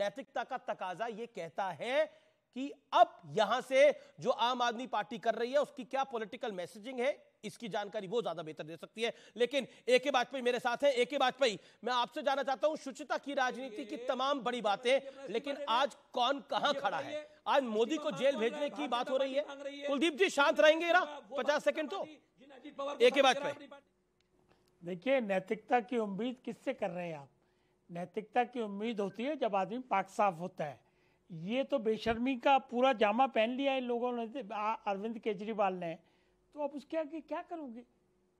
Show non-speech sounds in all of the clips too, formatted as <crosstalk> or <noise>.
नैतिकता का तकाजा यह कहता है कि अब यहां से जो आम आदमी पार्टी कर रही है उसकी क्या पॉलिटिकल मैसेजिंग है इसकी जानकारी वो ज्यादा बेहतर दे सकती है लेकिन ए के वाजपेयी मेरे साथ हैं ए के वाजपेयी मैं आपसे जानना चाहता हूं शुचिता की राजनीति की तमाम बड़ी बातें लेकिन आज कौन कहां खड़ा है आज मोदी को जेल भेजने की बात हो रही है कुलदीप जी शांत रहेंगे पचास सेकेंड तो ए के वाजपेयी देखिए नैतिकता की उम्मीद किससे कर रहे हैं आप नैतिकता की उम्मीद होती है जब आदमी पाक साफ होता है ये तो बेशर्मी का पूरा जामा पहन लिया है लोगों ने अरविंद केजरीवाल ने तो आप उसके आगे क्या करोगे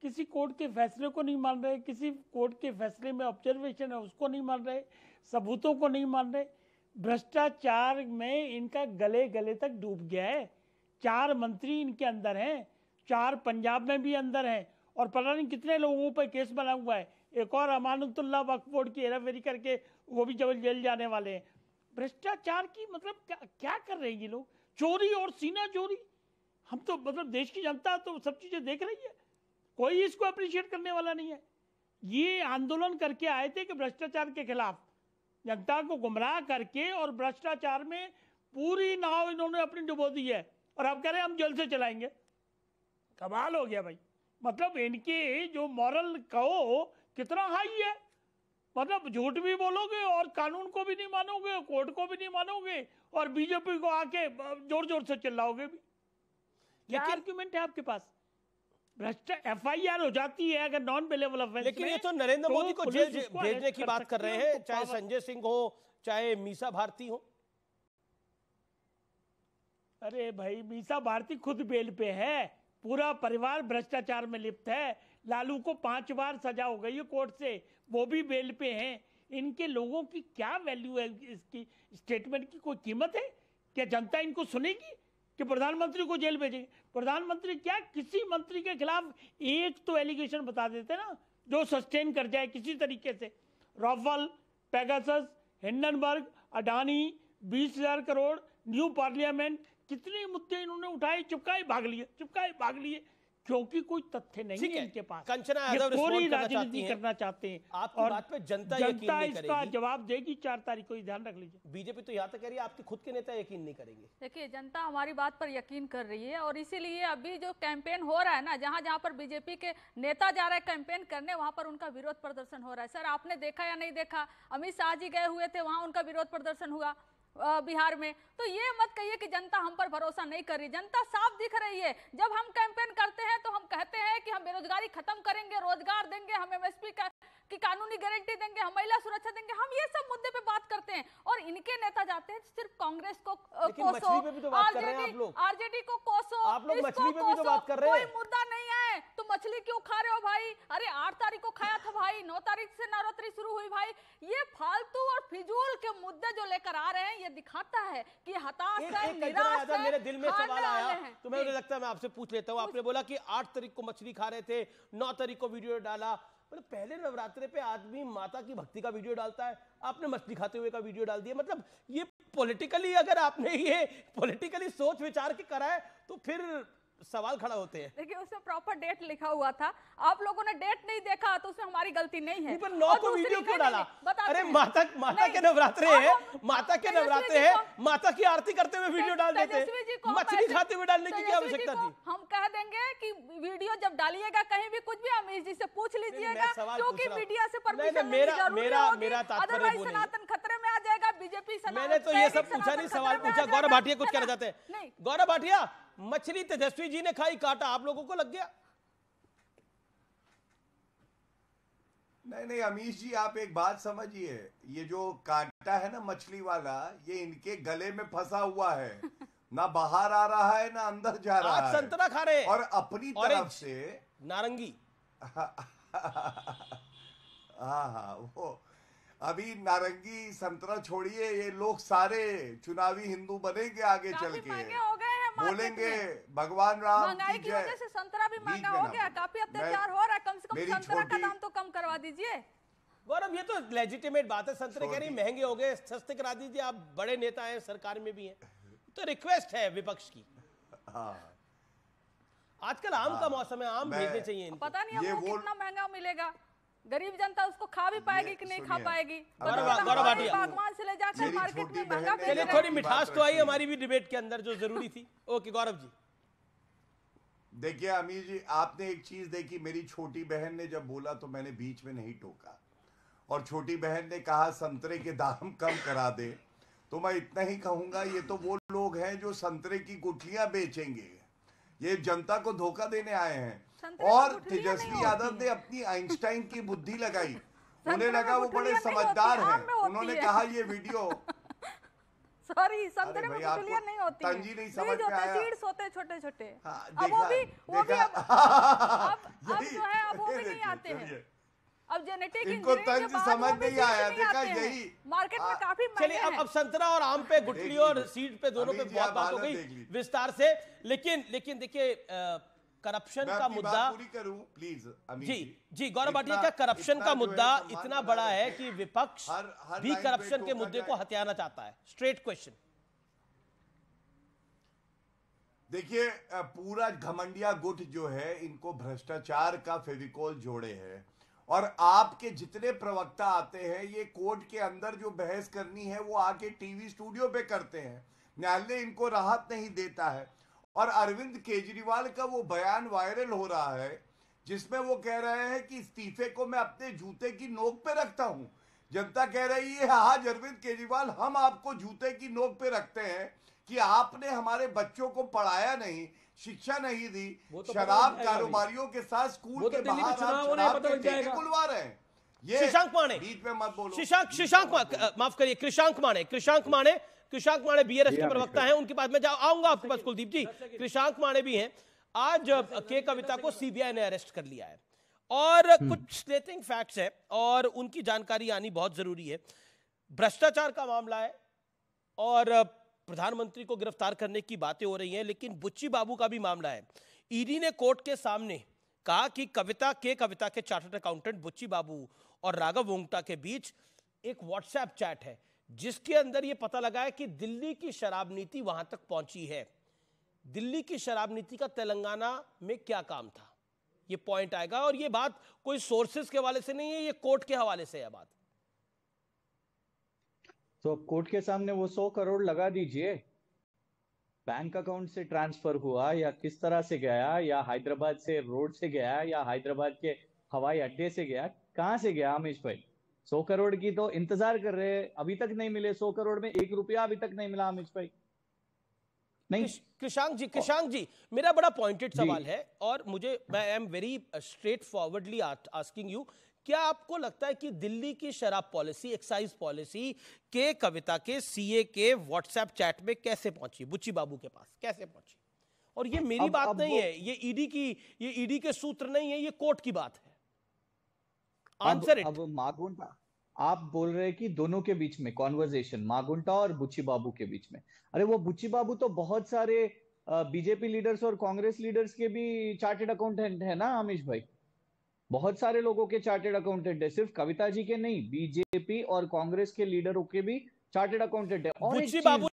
किसी कोर्ट के फैसले को नहीं मान रहे किसी कोर्ट के फैसले में ऑब्जर्वेशन है उसको नहीं मान रहे सबूतों को नहीं मान रहे भ्रष्टाचार में इनका गले गले तक डूब गया है चार मंत्री इनके अंदर हैं चार पंजाब में भी अंदर हैं और पता नहीं कितने लोगों पर केस बना हुआ है एक और अमानतुल्ला वक्फ बोर्ड की हेराफेरी करके वो भी जब जेल जाने वाले हैं भ्रष्टाचार की मतलब क्या क्या कर रहे हैं ये लोग चोरी और सीना चोरी हम तो मतलब देश की जनता तो सब चीज़ें देख रही है कोई इसको अप्रिशिएट करने वाला नहीं है ये आंदोलन करके आए थे कि भ्रष्टाचार के खिलाफ जनता को गुमराह करके और भ्रष्टाचार में पूरी नाव इन्होंने अपनी डुबो दी है और अब कह रहे हैं हम जल से चलाएंगे कमाल हो गया भाई मतलब इनके जो मॉरल कहो कितना हाई है मतलब झूठ भी बोलोगे और कानून को भी नहीं मानोगे कोर्ट को भी नहीं मानोगे और बीजेपी को आके जोर जोर से चिल्लाओगे भी क्या आर्ग्यूमेंट है आपके पास एफ आई आर हो जाती है अगर नॉन बेलेबल लेकिन ये तो नरेंद्र तो मोदी को जेल भेजने की बात कर रहे हैं चाहे संजय सिंह हो चाहे मीसा भारती हो अरे भाई मीसा भारती खुद बेल पे है पूरा परिवार भ्रष्टाचार में लिप्त है लालू को पांच बार सजा हो गई है कोर्ट से वो भी बेल पे हैं इनके लोगों की क्या वैल्यू है इसकी स्टेटमेंट की कोई कीमत है क्या जनता इनको सुनेगी कि प्रधानमंत्री को जेल भेजेंगे प्रधानमंत्री क्या किसी मंत्री के खिलाफ एक तो एलिगेशन बता देते ना जो सस्टेन कर जाए किसी तरीके से रॉफल पैगासस हिंडनबर्ग अडानी बीस हजार करोड़ न्यू पार्लियामेंट कितने मुद्दे इन्होंने उठाए चुपकाए भाग लिए चुपकाए भाग लिए क्योंकि कोई तथ्य नहीं है इनके पास कंचना यादव पूरी राजनीति करना चाहते हैं आपकी और बात पे जनता जनता इसका जवाब देगी चार तारीख को ध्यान रख लीजिए बीजेपी तो यहाँ तक कह रही है आपके खुद के नेता यकीन नहीं करेंगे देखिए जनता हमारी बात पर यकीन कर रही है और इसीलिए अभी जो कैंपेन हो रहा है ना जहाँ जहाँ पर बीजेपी के नेता जा रहे हैं कैंपेन करने वहाँ पर उनका विरोध प्रदर्शन हो रहा है सर आपने देखा या नहीं देखा अमित शाह जी गए हुए थे वहाँ उनका विरोध प्रदर्शन हुआ बिहार में तो ये मत कहिए कि जनता हम पर भरोसा नहीं कर रही जनता साफ दिख रही है जब हम कैंपेन करते हैं तो हम कहते हैं कि हम बेरोजगारी खत्म करेंगे रोजगार देंगे हम एमएसपी का की कानूनी गारंटी देंगे हम महिला सुरक्षा देंगे हम ये सब मुद्दे पे बात करते हैं और इनके नेता जाते हैं सिर्फ कांग्रेस को कोसो आरजेडी आरजेडी को कोसो आप लोग मछली पे भी तो बात कर रहे हैं तो कोई मुद्दा भाई अरे आठ तारीख को खाया था भाई नौ तारीख से नवरात्रि शुरू हुई भाई ये फालतू और फिजूल के मुद्दे जो लेकर आ रहे हैं ये दिखाता है कि हताश मेरे दिल में सवाल आया तो मुझे लगता है मैं आपसे पूछ लेता हूँ आपने बोला की आठ तारीख को मछली खा रहे थे नौ तारीख को वीडियो डाला मतलब पहले नवरात्रे पे आदमी माता की भक्ति का वीडियो डालता है आपने मछली खाते हुए का वीडियो डाल दिया मतलब ये पॉलिटिकली अगर आपने ये पॉलिटिकली सोच विचार के कराए तो फिर सवाल खड़ा होते हैं देखिए उसमें प्रॉपर डेट लिखा हुआ था आप लोगों ने डेट नहीं देखा तो उसमें हमारी गलती नहीं है पर को वीडियो क्यों डाला अरे माता माता के नवरात्रे हैं माता के नवरात्रे हैं माता की आरती करते हुए वीडियो डाल देते मछली खाते हुए डालने की क्या आवश्यकता थी हम कह देंगे की वीडियो जब डालिएगा कहीं भी कुछ भी अमीश जी से पूछ लीजिएगा क्योंकि मीडिया से परमिशन खतरे में आ जाएगा बीजेपी मैंने तो ये सब पूछा नहीं सवाल पूछा <laughs> गौरव भाटिया कुछ कहना चाहते हैं गौरव भाटिया मछली तेजस्वी जी ने खाई काटा आप लोगों को लग गया नहीं नहीं अमीश जी आप एक बात समझिए ये जो काटा है ना मछली वाला ये इनके गले में फंसा हुआ है <laughs> ना बाहर आ रहा है ना अंदर जा रहा है संतरा खा रहे और अपनी तरफ से नारंगी <laughs> हाँ हाँ वो अभी नारंगी संतरा छोड़िए ये लोग सारे चुनावी हिंदू बनेंगे आगे चल के बोलेंगे भगवान राम महंगाई की वजह से संतरा भी महंगा हो गया काफी अत्याचार हो रहा है कम से कम संतरा का दाम तो कम करवा दीजिए गौरव ये तो लेजिटिमेट बात है संतरे कह रही महंगे हो गए सस्ते करा दीजिए आप बड़े नेता हैं सरकार में भी हैं तो रिक्वेस्ट है विपक्ष की हाँ। आजकल आम का हाँ। मौसम है आम भेजने चाहिए पता नहीं आपको कितना महंगा मिलेगा गरीब जनता उसको खा भी पाएगी कि नहीं खा पाएगी बागवान हिमाचल मार्केट में महंगा चलिए थोड़ी मिठास तो आई हमारी भी डिबेट के अंदर जो जरूरी थी ओके गौरव जी देखिए अमीर जी आपने एक चीज देखी मेरी छोटी बहन ने जब बोला तो मैंने बीच में नहीं टोका और छोटी बहन ने कहा संतरे के दाम कम करा दे तो मैं इतना ही कहूंगा ये तो वो लोग हैं जो संतरे की गुठलियां बेचेंगे ये जनता को धोखा देने आए हैं और तेजस्वी यादव ने अपनी आइंस्टाइन की बुद्धि लगाई उन्हें लगा वो बड़े समझदार हैं हाँ, उन्होंने कहा ये वीडियो सॉरी संतरे में गुठलियां नहीं होती तंजी नहीं समझ में आया सीड्स होते छोटे छोटे हाँ, अब वो भी वो भी <laughs> अब अब, अब जो है अब वो भी नहीं आते हैं अब जेनेटिक इनको तंज समझ नहीं आया देखा यही मार्केट में हाँ। काफी चलिए अब अब संतरा और आम पे गुठली और सीड पे दोनों पे बहुत बात हो गई विस्तार से लेकिन लेकिन देखिए करप्शन का मुद्दा करूं प्लीज जी जी गौरव भाटिया क्या करप्शन का मुद्दा इतना बड़ा है कि विपक्ष भी करप्शन के मुद्दे को हत्याना चाहता है स्ट्रेट क्वेश्चन देखिए पूरा घमंडिया गुट जो है इनको भ्रष्टाचार का फेविकोल जोड़े हैं और आपके जितने प्रवक्ता आते हैं ये कोर्ट के अंदर जो बहस करनी है वो आके टीवी स्टूडियो पे करते हैं न्यायालय इनको राहत नहीं देता है और अरविंद केजरीवाल का वो बयान वायरल हो रहा है जिसमें वो कह रहे हैं कि इस्तीफे को मैं अपने जूते की नोक पे रखता हूँ जनता कह रही है आज हाँ, हाँ, अरविंद केजरीवाल हम आपको जूते की नोक पे रखते हैं कि आपने हमारे बच्चों को पढ़ाया नहीं शिक्षा नहीं दी तो शराब कारोबारियों के साथ स्कूल तो के बाहर आप शराब के ठेके खुलवा रहे हैं शशांक माने बीच में मत बोलो शशांक शशांक माफ करिए कृषांक माने कृषांक माने कृषांक माने बीआरएस के प्रवक्ता हैं उनके पास मैं आऊंगा आपके पास कुलदीप जी कृषांक माने भी हैं आज के कविता को सीबीआई ने अरेस्ट कर लिया है और हम्म। कुछ स्लेटिंग फैक्ट्स है और उनकी जानकारी आनी बहुत जरूरी है भ्रष्टाचार का मामला है और प्रधानमंत्री को गिरफ्तार करने की बातें हो रही हैं लेकिन बुच्ची बाबू का भी मामला है ईडी e ने कोर्ट के सामने कहा कि कविता के कविता के चार्टर्ड अकाउंटेंट बुच्ची बाबू और राघव वोंगटा के बीच एक व्हाट्सएप चैट है जिसके अंदर यह पता लगा है कि दिल्ली की शराब नीति वहां तक पहुंची है दिल्ली की शराब नीति का तेलंगाना में क्या काम था यह पॉइंट आएगा और यह बात कोई सोर्सेस के हवाले से नहीं है यह कोर्ट के हवाले से है बात तो कोर्ट के सामने वो सौ करोड़ लगा दीजिए बैंक अकाउंट से ट्रांसफर हुआ या किस तरह से गया या हैदराबाद से रोड से गया या हैदराबाद के हवाई अड्डे से गया कहाँ से गया आमिश भाई सौ करोड़ की तो इंतजार कर रहे हैं अभी तक नहीं मिले सौ करोड़ में एक रुपया अभी तक नहीं मिला अमित भाई नहीं कृषांक जी कृषांक जी मेरा बड़ा पॉइंटेड सवाल है और मुझे I am very straightforwardly asking you क्या आपको लगता है कि दिल्ली की शराब पॉलिसी एक्साइज पॉलिसी के कविता के सीए के व्हाट्सएप चैट में कैसे पहुंची बुच्ची बाबू के पास कैसे पहुंची और ये मेरी अब, बात अब नहीं है ये ईडी e की ये ईडी e के सूत्र नहीं है ये कोर्ट की बात है आंसर अब, अब मागुंटा आप बोल रहे हैं कि दोनों के बीच में कॉन्वर्जेशन मागुंटा और बुच्ची बाबू के बीच में अरे वो बुच्ची बाबू तो बहुत सारे बीजेपी लीडर्स और कांग्रेस लीडर्स के भी चार्टेड अकाउंटेंट है ना आमिश भाई बहुत सारे लोगों के चार्टेड अकाउंटेंट है सिर्फ कविता जी के नहीं बीजेपी और कांग्रेस के लीडरों के भी चार्टेड अकाउंटेंट है और बुच्ची बाबू